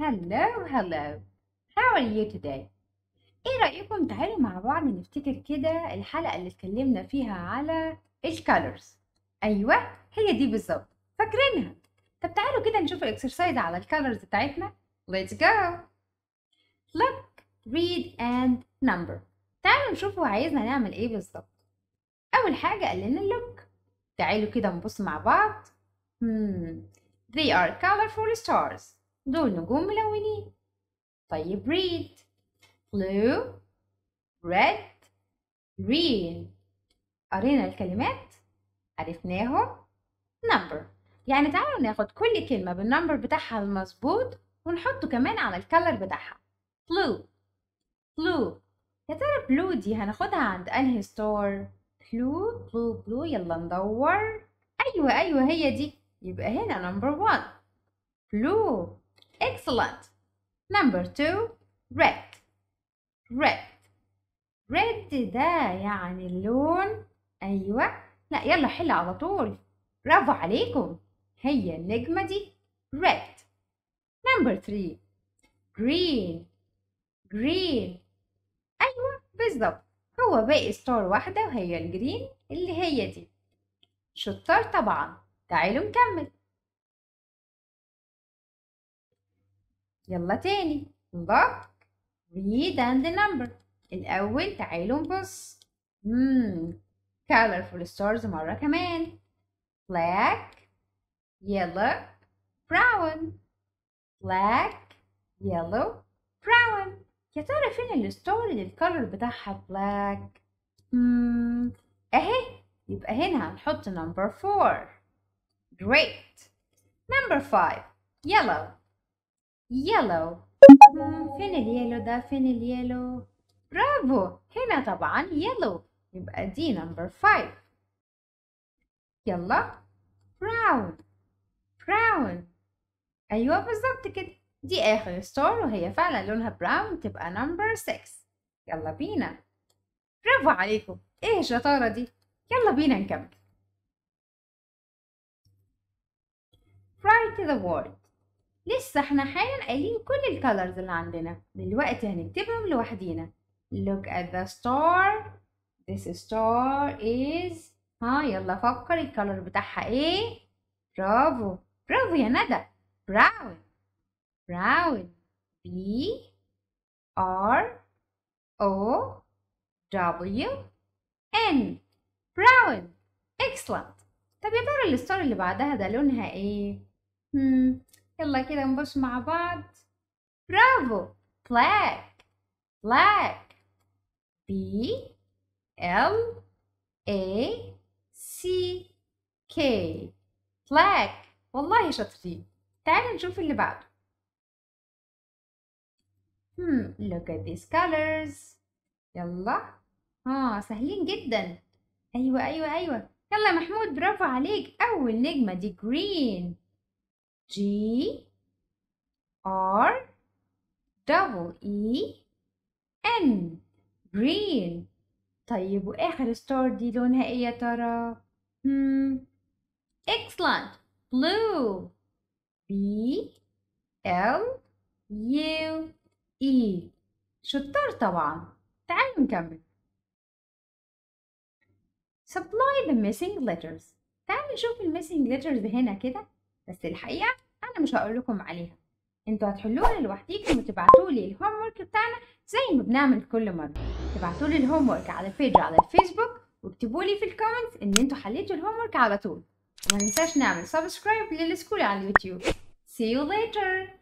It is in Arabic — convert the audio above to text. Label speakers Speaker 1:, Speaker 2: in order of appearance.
Speaker 1: هلو هلو how are you today ايه رأيكم تعالوا مع بعض نفتكر كده الحلقة اللي اتكلمنا فيها على الكالرز ايوه هي دي بالظبط فاكرينها طب تعالوا كده نشوف الاكسرسايز على الكالرز بتاعتنا let's go look read and number تعالوا نشوف هو عايزنا نعمل ايه بالظبط اول حاجة قال لنا look تعالوا كده نبص مع بعض hmm. they are colorful stars دول نجوم ملونين طيب read blue red green قرينا الكلمات عرفناهم number يعني تعالوا ناخد كل كلمة بالنمبر بتاعها المظبوط ونحطه كمان على الكلر بتاعها blue blue يا ترى بلو دي هناخدها عند انهي ستور بلو بلو بلو يلا ندور ايوه ايوه هي دي يبقى هنا نمبر 1 بلو Excellent. Number two, red. Red. red ده يعني اللون أيوة لا يلا حل على طول برافو عليكم هي النجمة دي red number three green green أيوة بالظبط هو باقي ستار واحدة وهي الجرين اللي هي دي شطار طبعا تعالوا نكمل يلا تاني look read and the number الأول تعالوا نبص مم. colorful stars مرة كمان black yellow brown black yellow brown يا ترى فين الستار اللي color بتاعها black اهي يبقى هنا هنحط number 4 great number 5 yellow yellow فين اليلو ده فين اليلو برافو هنا طبعا yellow يبقى دي نمبر 5 يلا brown brown ايوه بالظبط كده دي اخر ستور وهي فعلا لونها براون تبقى نمبر 6 يلا بينا برافو عليكم ايه الشطاره دي يلا بينا نكمل write the word لسه احنا حالا قايلين كل الكالرز اللي عندنا دلوقتي هنكتبهم لوحدينا look at the star this star is ها يلا فكر الكالر بتاعها ايه برافو برافو يا ندى brown brown b r o w n brown excellent طب يا ترى الستار اللي بعدها ده لونها ايه؟ هم hmm. يلا كده نبص مع بعض برافو black black B L A C K black والله شاطرين تعالوا نشوف اللي بعده hmm look at these colors يلا اه سهلين جدا ايوه ايوه ايوه يلا محمود برافو عليك اول نجمه دي green G R double E N green طيب وآخر ستار دي لونها إيه يا ترى؟ hmm. excellent blue B L U E شطار طبعا تعال نكمل supply the missing letters تعال نشوف ال missing letters هنا كده بس الحقيقة أنا مش هقول لكم عليها انتوا هتحلوها لوحديكم وتبعتوا لي الهوم ورك بتاعنا زي ما بنعمل كل مرة تبعتوا لي الهوم ورك على البيج على الفيسبوك واكتبوا لي في الكومنتس ان انتوا حليتوا الهوم ورك على طول وما ننساش نعمل سبسكرايب للسكول على اليوتيوب See you later!